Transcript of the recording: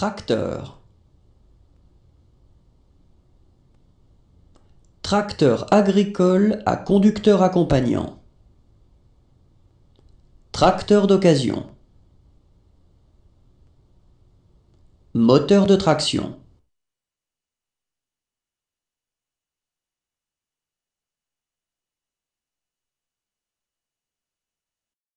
Tracteur. Tracteur agricole à conducteur accompagnant. Tracteur d'occasion. Moteur de traction.